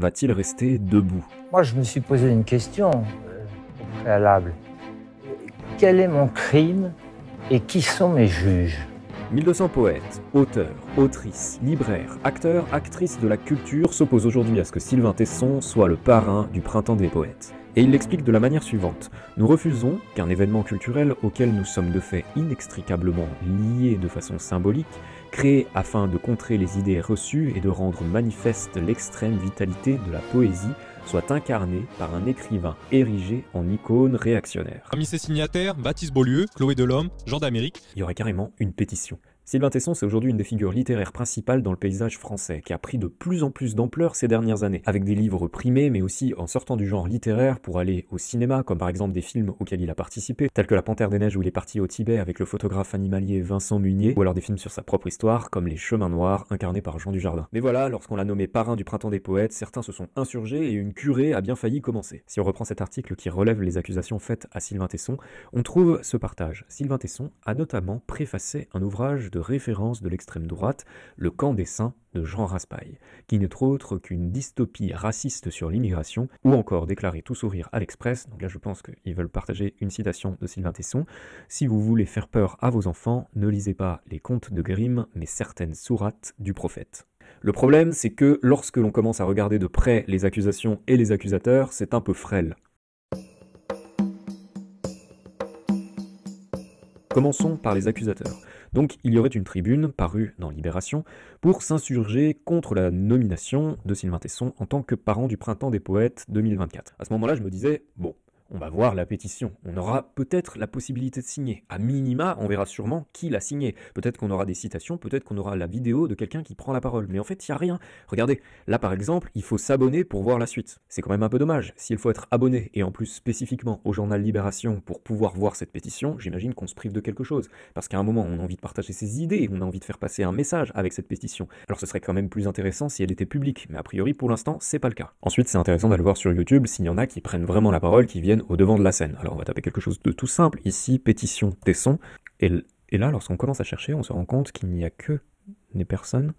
va-t-il rester debout Moi, je me suis posé une question euh, au préalable. Quel est mon crime et qui sont mes juges 1200 poètes, auteurs, autrices, libraires, acteurs, actrices de la culture s'opposent aujourd'hui à ce que Sylvain Tesson soit le parrain du Printemps des Poètes et il l'explique de la manière suivante. Nous refusons qu'un événement culturel auquel nous sommes de fait inextricablement liés de façon symbolique, créé afin de contrer les idées reçues et de rendre manifeste l'extrême vitalité de la poésie, soit incarné par un écrivain érigé en icône réactionnaire. Parmi ses signataires, Baptiste Beaulieu, Chloé Delhomme, Jean d'Amérique. Il y aurait carrément une pétition. Sylvain Tesson, c'est aujourd'hui une des figures littéraires principales dans le paysage français, qui a pris de plus en plus d'ampleur ces dernières années, avec des livres primés, mais aussi en sortant du genre littéraire pour aller au cinéma, comme par exemple des films auxquels il a participé, tels que La Panthère des Neiges où il est parti au Tibet avec le photographe animalier Vincent Munier, ou alors des films sur sa propre histoire, comme Les Chemins Noirs, incarnés par Jean Dujardin. Mais voilà, lorsqu'on l'a nommé parrain du Printemps des Poètes, certains se sont insurgés et une curée a bien failli commencer. Si on reprend cet article qui relève les accusations faites à Sylvain Tesson, on trouve ce partage. Sylvain Tesson a notamment préfacé un ouvrage de référence de l'extrême droite, le camp des saints de Jean Raspail, qui n'est autre qu'une dystopie raciste sur l'immigration, ou encore déclarer tout sourire à l'Express, donc là je pense qu'ils veulent partager une citation de Sylvain Tesson, si vous voulez faire peur à vos enfants, ne lisez pas les contes de Grimm, mais certaines sourates du prophète. Le problème, c'est que lorsque l'on commence à regarder de près les accusations et les accusateurs, c'est un peu frêle. Commençons par les accusateurs. Donc il y aurait une tribune, parue dans Libération, pour s'insurger contre la nomination de Sylvain Tesson en tant que parent du Printemps des Poètes 2024. À ce moment-là, je me disais, bon, on va voir la pétition. On aura peut-être la possibilité de signer. À minima, on verra sûrement qui l'a signé. Peut-être qu'on aura des citations, peut-être qu'on aura la vidéo de quelqu'un qui prend la parole. Mais en fait, il n'y a rien. Regardez, là par exemple, il faut s'abonner pour voir la suite. C'est quand même un peu dommage. S'il faut être abonné, et en plus spécifiquement au journal Libération pour pouvoir voir cette pétition, j'imagine qu'on se prive de quelque chose. Parce qu'à un moment, on a envie de partager ses idées, on a envie de faire passer un message avec cette pétition. Alors ce serait quand même plus intéressant si elle était publique, mais a priori pour l'instant, c'est pas le cas. Ensuite, c'est intéressant d'aller voir sur YouTube s'il y en a qui prennent vraiment la parole, qui viennent au devant de la scène. Alors on va taper quelque chose de tout simple, ici, pétition Tesson et, et là, lorsqu'on commence à chercher, on se rend compte qu'il n'y a que des personnes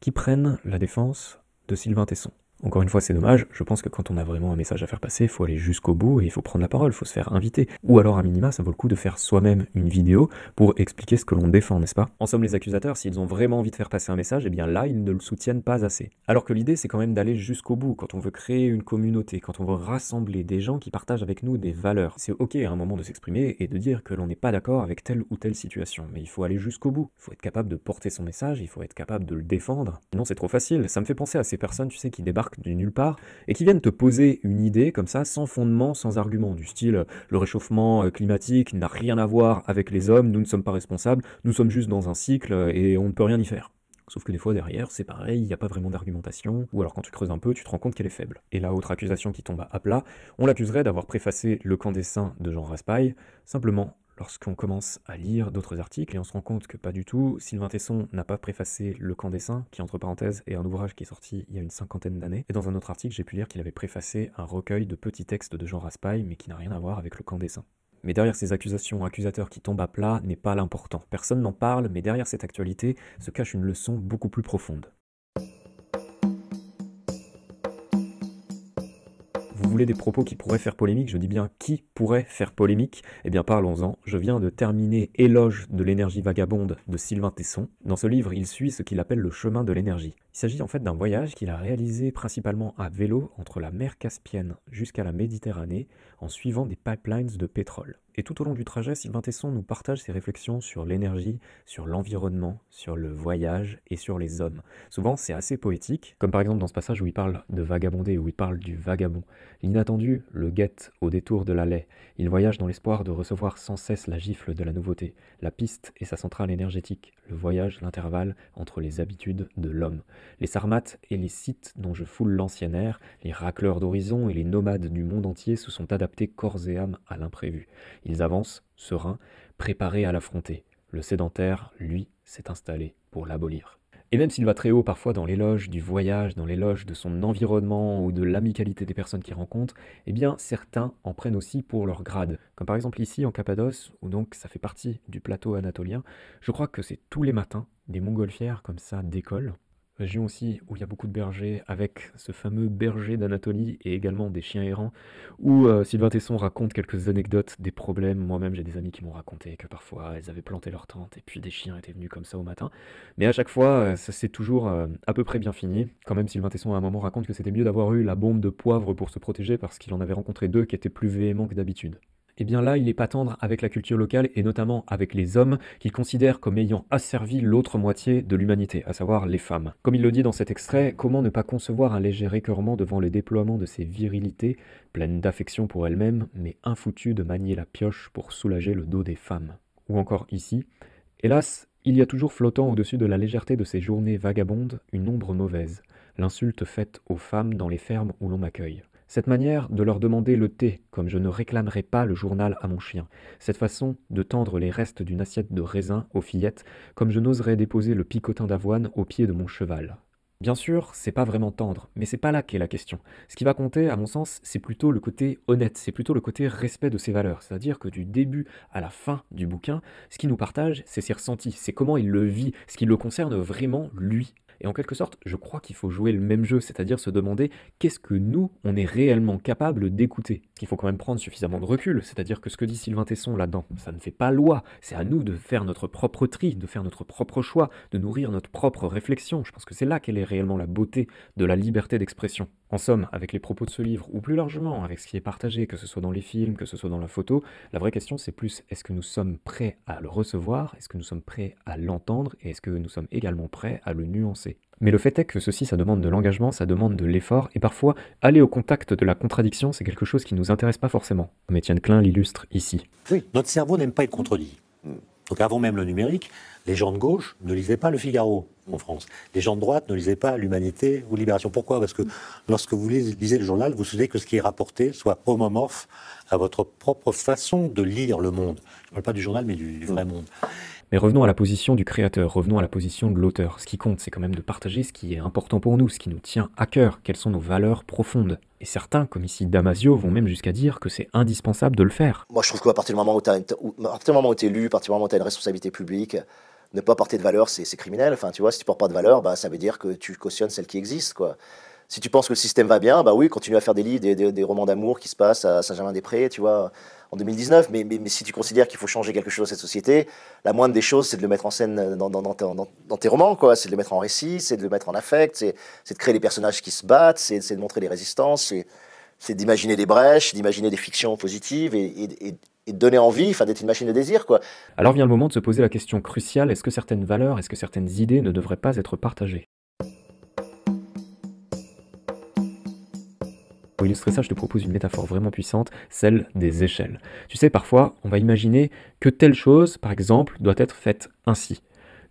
qui prennent la défense de Sylvain Tesson. Encore une fois, c'est dommage, je pense que quand on a vraiment un message à faire passer, il faut aller jusqu'au bout et il faut prendre la parole, il faut se faire inviter. Ou alors, à minima, ça vaut le coup de faire soi-même une vidéo pour expliquer ce que l'on défend, n'est-ce pas En somme, les accusateurs, s'ils ont vraiment envie de faire passer un message, eh bien là, ils ne le soutiennent pas assez. Alors que l'idée, c'est quand même d'aller jusqu'au bout. Quand on veut créer une communauté, quand on veut rassembler des gens qui partagent avec nous des valeurs, c'est ok à un moment de s'exprimer et de dire que l'on n'est pas d'accord avec telle ou telle situation, mais il faut aller jusqu'au bout. Il faut être capable de porter son message, il faut être capable de le défendre. Non, c'est trop facile. Ça me fait penser à ces personnes, tu sais, qui débarquent de nulle part et qui viennent te poser une idée comme ça, sans fondement, sans argument, du style euh, le réchauffement euh, climatique n'a rien à voir avec les hommes, nous ne sommes pas responsables, nous sommes juste dans un cycle euh, et on ne peut rien y faire. Sauf que des fois derrière, c'est pareil, il n'y a pas vraiment d'argumentation, ou alors quand tu creuses un peu, tu te rends compte qu'elle est faible. Et la autre accusation qui tombe à plat, on l'accuserait d'avoir préfacé le camp des saints de Jean Raspail, simplement lorsqu'on commence à lire d'autres articles et on se rend compte que pas du tout, Sylvain Tesson n'a pas préfacé Le camp des saints, qui entre parenthèses est un ouvrage qui est sorti il y a une cinquantaine d'années, et dans un autre article j'ai pu lire qu'il avait préfacé un recueil de petits textes de Jean Raspail mais qui n'a rien à voir avec Le camp des Mais derrière ces accusations, accusateurs qui tombent à plat n'est pas l'important. Personne n'en parle, mais derrière cette actualité se cache une leçon beaucoup plus profonde. voulez des propos qui pourraient faire polémique, je dis bien qui pourrait faire polémique, eh bien parlons-en. Je viens de terminer Éloge de l'énergie vagabonde de Sylvain Tesson. Dans ce livre, il suit ce qu'il appelle le chemin de l'énergie. Il s'agit en fait d'un voyage qu'il a réalisé principalement à vélo entre la mer Caspienne jusqu'à la Méditerranée en suivant des pipelines de pétrole. Et tout au long du trajet, Sylvain Tesson nous partage ses réflexions sur l'énergie, sur l'environnement, sur le voyage et sur les hommes. Souvent, c'est assez poétique, comme par exemple dans ce passage où il parle de vagabonder, où il parle du vagabond. L'inattendu le guette au détour de la l'allée. Il voyage dans l'espoir de recevoir sans cesse la gifle de la nouveauté, la piste et sa centrale énergétique, le voyage, l'intervalle entre les habitudes de l'homme. Les sarmates et les sites dont je foule l'ancien air, les racleurs d'horizon et les nomades du monde entier se sont adaptés corps et âme à l'imprévu. Ils avancent, sereins, préparés à l'affronter. Le sédentaire, lui, s'est installé pour l'abolir. Et même s'il va très haut parfois dans l'éloge du voyage, dans l'éloge de son environnement ou de l'amicalité des personnes qu'il rencontre, eh bien certains en prennent aussi pour leur grade. Comme par exemple ici en Cappadoce, où donc ça fait partie du plateau anatolien, je crois que c'est tous les matins des montgolfières comme ça décollent région aussi où il y a beaucoup de bergers, avec ce fameux berger d'Anatolie et également des chiens errants, où euh, Sylvain Tesson raconte quelques anecdotes, des problèmes. Moi-même, j'ai des amis qui m'ont raconté que parfois, elles avaient planté leur tente et puis des chiens étaient venus comme ça au matin. Mais à chaque fois, euh, ça s'est toujours euh, à peu près bien fini. Quand même, Sylvain Tesson à un moment raconte que c'était mieux d'avoir eu la bombe de poivre pour se protéger parce qu'il en avait rencontré deux qui étaient plus véhéments que d'habitude eh bien là, il n'est pas tendre avec la culture locale et notamment avec les hommes qu'il considère comme ayant asservi l'autre moitié de l'humanité, à savoir les femmes. Comme il le dit dans cet extrait, comment ne pas concevoir un léger écœurement devant le déploiement de ces virilités, pleines d'affection pour elles-mêmes, mais infoutues de manier la pioche pour soulager le dos des femmes. Ou encore ici, hélas, il y a toujours flottant au-dessus de la légèreté de ces journées vagabondes une ombre mauvaise, l'insulte faite aux femmes dans les fermes où l'on m'accueille. Cette manière de leur demander le thé, comme je ne réclamerai pas le journal à mon chien, cette façon de tendre les restes d'une assiette de raisin aux fillettes, comme je n'oserais déposer le picotin d'avoine au pied de mon cheval. Bien sûr, c'est pas vraiment tendre, mais c'est pas là qu'est la question. Ce qui va compter, à mon sens, c'est plutôt le côté honnête, c'est plutôt le côté respect de ses valeurs. C'est-à-dire que du début à la fin du bouquin, ce qu'il nous partage, c'est ses ressentis, c'est comment il le vit, ce qui le concerne vraiment lui. Et en quelque sorte, je crois qu'il faut jouer le même jeu, c'est-à-dire se demander qu'est-ce que nous, on est réellement capable d'écouter il faut quand même prendre suffisamment de recul, c'est-à-dire que ce que dit Sylvain Tesson là-dedans, ça ne fait pas loi, c'est à nous de faire notre propre tri, de faire notre propre choix, de nourrir notre propre réflexion. Je pense que c'est là qu'elle est réellement la beauté de la liberté d'expression. En somme, avec les propos de ce livre, ou plus largement avec ce qui est partagé, que ce soit dans les films, que ce soit dans la photo, la vraie question c'est plus est-ce que nous sommes prêts à le recevoir, est-ce que nous sommes prêts à l'entendre, et est-ce que nous sommes également prêts à le nuancer mais le fait est que ceci, ça demande de l'engagement, ça demande de l'effort, et parfois, aller au contact de la contradiction, c'est quelque chose qui ne nous intéresse pas forcément. Comme Étienne Klein l'illustre ici. Oui, notre cerveau n'aime pas être contredit. Donc avant même le numérique, les gens de gauche ne lisaient pas Le Figaro en France. Les gens de droite ne lisaient pas L'Humanité ou Libération. Pourquoi Parce que lorsque vous lisez le journal, vous souhaitez que ce qui est rapporté soit homomorphe à votre propre façon de lire le monde. Je parle pas du journal, mais du vrai mm. monde. Mais revenons à la position du créateur, revenons à la position de l'auteur. Ce qui compte, c'est quand même de partager ce qui est important pour nous, ce qui nous tient à cœur, quelles sont nos valeurs profondes. Et certains, comme ici Damasio, vont même jusqu'à dire que c'est indispensable de le faire. Moi, je trouve qu'à partir du moment où tu es élu, à partir du moment où tu as une responsabilité publique, ne pas porter de valeur, c'est criminel. Enfin, tu vois, si tu portes pas de valeur, bah, ça veut dire que tu cautionnes celle qui existe, quoi. Si tu penses que le système va bien, bah oui, continue à faire des livres, des, romans d'amour qui se passent à Saint-Germain-des-Prés, tu vois, en 2019. Mais, si tu considères qu'il faut changer quelque chose à cette société, la moindre des choses, c'est de le mettre en scène dans, tes romans, quoi. C'est de le mettre en récit, c'est de le mettre en affect, c'est de créer des personnages qui se battent, c'est de montrer les résistances, c'est d'imaginer des brèches, d'imaginer des fictions positives et, de donner envie, enfin d'être une machine de désir, quoi. Alors vient le moment de se poser la question cruciale est-ce que certaines valeurs, est-ce que certaines idées ne devraient pas être partagées illustrer ça, je te propose une métaphore vraiment puissante, celle des échelles. Tu sais, parfois, on va imaginer que telle chose, par exemple, doit être faite ainsi,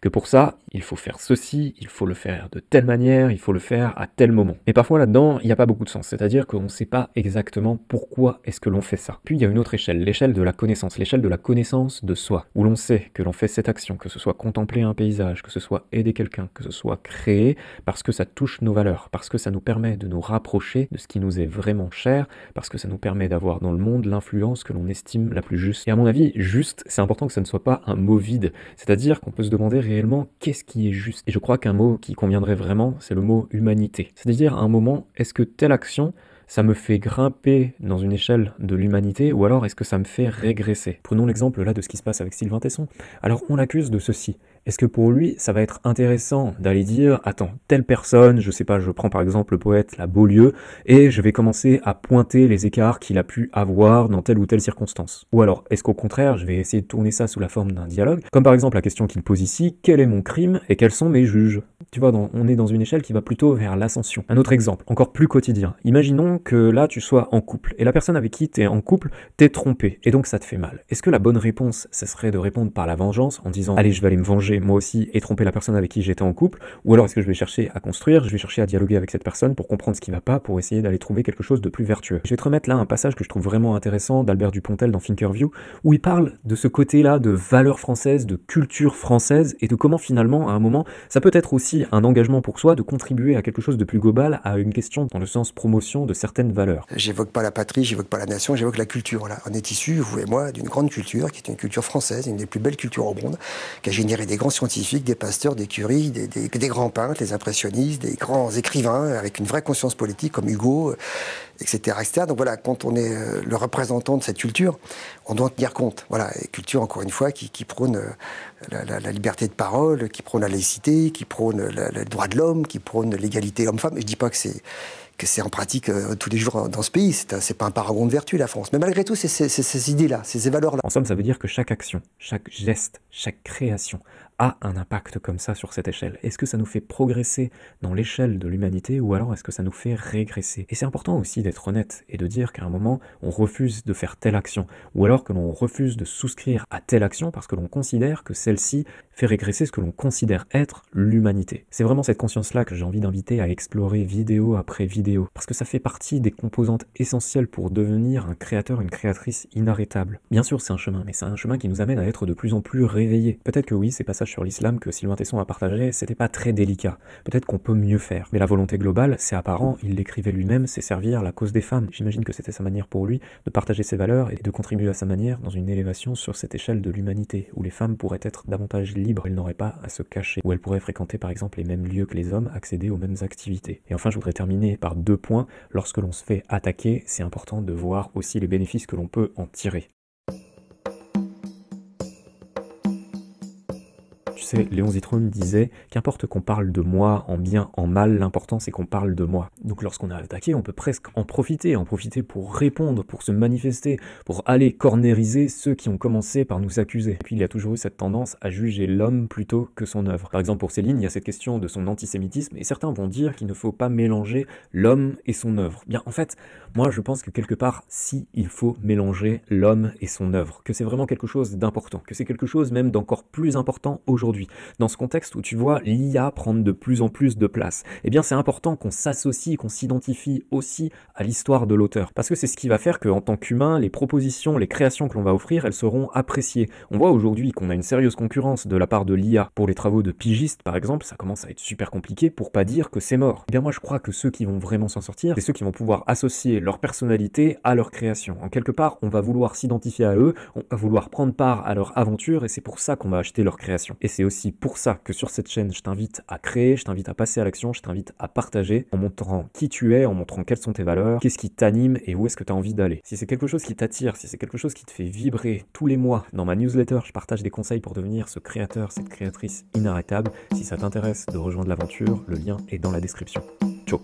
que pour ça, il faut faire ceci, il faut le faire de telle manière, il faut le faire à tel moment. Et parfois là-dedans, il n'y a pas beaucoup de sens, c'est-à-dire qu'on ne sait pas exactement pourquoi est-ce que l'on fait ça. Puis il y a une autre échelle, l'échelle de la connaissance, l'échelle de la connaissance de soi, où l'on sait que l'on fait cette action, que ce soit contempler un paysage, que ce soit aider quelqu'un, que ce soit créer, parce que ça touche nos valeurs, parce que ça nous permet de nous rapprocher de ce qui nous est vraiment cher, parce que ça nous permet d'avoir dans le monde l'influence que l'on estime la plus juste. Et à mon avis, juste, c'est important que ça ne soit pas un mot vide, c'est-à-dire qu'on peut se demander réellement qu'est-ce qui est juste. Et je crois qu'un mot qui conviendrait vraiment, c'est le mot humanité. C'est-à-dire à un moment, est-ce que telle action ça me fait grimper dans une échelle de l'humanité ou alors est-ce que ça me fait régresser Prenons l'exemple là de ce qui se passe avec Sylvain Tesson. Alors on l'accuse de ceci. Est-ce que pour lui, ça va être intéressant d'aller dire, attends, telle personne, je sais pas, je prends par exemple le poète La Beaulieu, et je vais commencer à pointer les écarts qu'il a pu avoir dans telle ou telle circonstance Ou alors, est-ce qu'au contraire, je vais essayer de tourner ça sous la forme d'un dialogue, comme par exemple la question qu'il pose ici, quel est mon crime et quels sont mes juges tu vois, on est dans une échelle qui va plutôt vers l'ascension. Un autre exemple, encore plus quotidien. Imaginons que là, tu sois en couple et la personne avec qui tu es en couple t'est trompée et donc ça te fait mal. Est-ce que la bonne réponse, ce serait de répondre par la vengeance en disant Allez, je vais aller me venger moi aussi et tromper la personne avec qui j'étais en couple Ou alors est-ce que je vais chercher à construire, je vais chercher à dialoguer avec cette personne pour comprendre ce qui va pas, pour essayer d'aller trouver quelque chose de plus vertueux Je vais te remettre là un passage que je trouve vraiment intéressant d'Albert Dupontel dans Thinkerview où il parle de ce côté-là de valeurs françaises, de culture française et de comment finalement, à un moment, ça peut être aussi un engagement pour soi de contribuer à quelque chose de plus global, à une question dans le sens promotion de certaines valeurs. J'évoque pas la patrie, j'évoque pas la nation, j'évoque la culture. Là. On est issu, vous et moi, d'une grande culture, qui est une culture française, une des plus belles cultures au monde, qui a généré des grands scientifiques, des pasteurs, des curies, des, des grands peintres, des impressionnistes, des grands écrivains, avec une vraie conscience politique comme Hugo etc., Donc voilà, quand on est euh, le représentant de cette culture, on doit en tenir compte. Voilà, et culture, encore une fois, qui, prône euh, la, liberté de parole, qui prône la laïcité, qui prône le droit de l'homme, qui prône l'égalité homme-femme. Je ne dis pas que c'est que c'est en pratique euh, tous les jours dans ce pays. ce n'est pas un paragon de vertu, la France. Mais malgré tout, c'est ces idées-là, ces valeurs-là. En somme, ça veut dire que chaque action, chaque geste, chaque création a un impact comme ça sur cette échelle Est-ce que ça nous fait progresser dans l'échelle de l'humanité ou alors est-ce que ça nous fait régresser Et c'est important aussi d'être honnête et de dire qu'à un moment, on refuse de faire telle action ou alors que l'on refuse de souscrire à telle action parce que l'on considère que celle-ci fait régresser ce que l'on considère être l'humanité. C'est vraiment cette conscience-là que j'ai envie d'inviter à explorer vidéo après vidéo parce que ça fait partie des composantes essentielles pour devenir un créateur, une créatrice inarrêtable. Bien sûr, c'est un chemin, mais c'est un chemin qui nous amène à être de plus en plus réveillés. Peut-être que oui, ces passages sur l'islam que Sylvain Tesson a partagé, c'était pas très délicat. Peut-être qu'on peut mieux faire. Mais la volonté globale, c'est apparent, il l'écrivait lui-même, c'est servir la cause des femmes. J'imagine que c'était sa manière pour lui de partager ses valeurs et de contribuer à sa manière dans une élévation sur cette échelle de l'humanité, où les femmes pourraient être davantage libres, elles n'auraient pas à se cacher, où elles pourraient fréquenter par exemple les mêmes lieux que les hommes, accéder aux mêmes activités. Et enfin, je voudrais terminer par deux points. Lorsque l'on se fait attaquer, c'est important de voir aussi les bénéfices que l'on peut en tirer. Léon Zitron disait Qu'importe qu'on parle de moi en bien, en mal, l'important c'est qu'on parle de moi. Donc lorsqu'on est attaqué, on peut presque en profiter, en profiter pour répondre, pour se manifester, pour aller cornériser ceux qui ont commencé par nous accuser. Et puis il y a toujours eu cette tendance à juger l'homme plutôt que son œuvre. Par exemple, pour Céline, il y a cette question de son antisémitisme, et certains vont dire qu'il ne faut pas mélanger l'homme et son œuvre. Bien, en fait, moi je pense que quelque part, si il faut mélanger l'homme et son œuvre, que c'est vraiment quelque chose d'important, que c'est quelque chose même d'encore plus important aujourd'hui dans ce contexte où tu vois l'IA prendre de plus en plus de place, eh bien c'est important qu'on s'associe, qu'on s'identifie aussi à l'histoire de l'auteur, parce que c'est ce qui va faire qu'en tant qu'humain, les propositions, les créations que l'on va offrir, elles seront appréciées. On voit aujourd'hui qu'on a une sérieuse concurrence de la part de l'IA. Pour les travaux de pigistes, par exemple, ça commence à être super compliqué, pour pas dire que c'est mort. Eh bien moi je crois que ceux qui vont vraiment s'en sortir, c'est ceux qui vont pouvoir associer leur personnalité à leur création. En quelque part, on va vouloir s'identifier à eux, on va vouloir prendre part à leur aventure, et c'est pour ça qu'on va acheter leur création. Et c'est aussi pour ça que sur cette chaîne, je t'invite à créer, je t'invite à passer à l'action, je t'invite à partager en montrant qui tu es, en montrant quelles sont tes valeurs, qu'est-ce qui t'anime et où est-ce que tu as envie d'aller. Si c'est quelque chose qui t'attire, si c'est quelque chose qui te fait vibrer tous les mois, dans ma newsletter, je partage des conseils pour devenir ce créateur, cette créatrice inarrêtable. Si ça t'intéresse de rejoindre l'aventure, le lien est dans la description. Ciao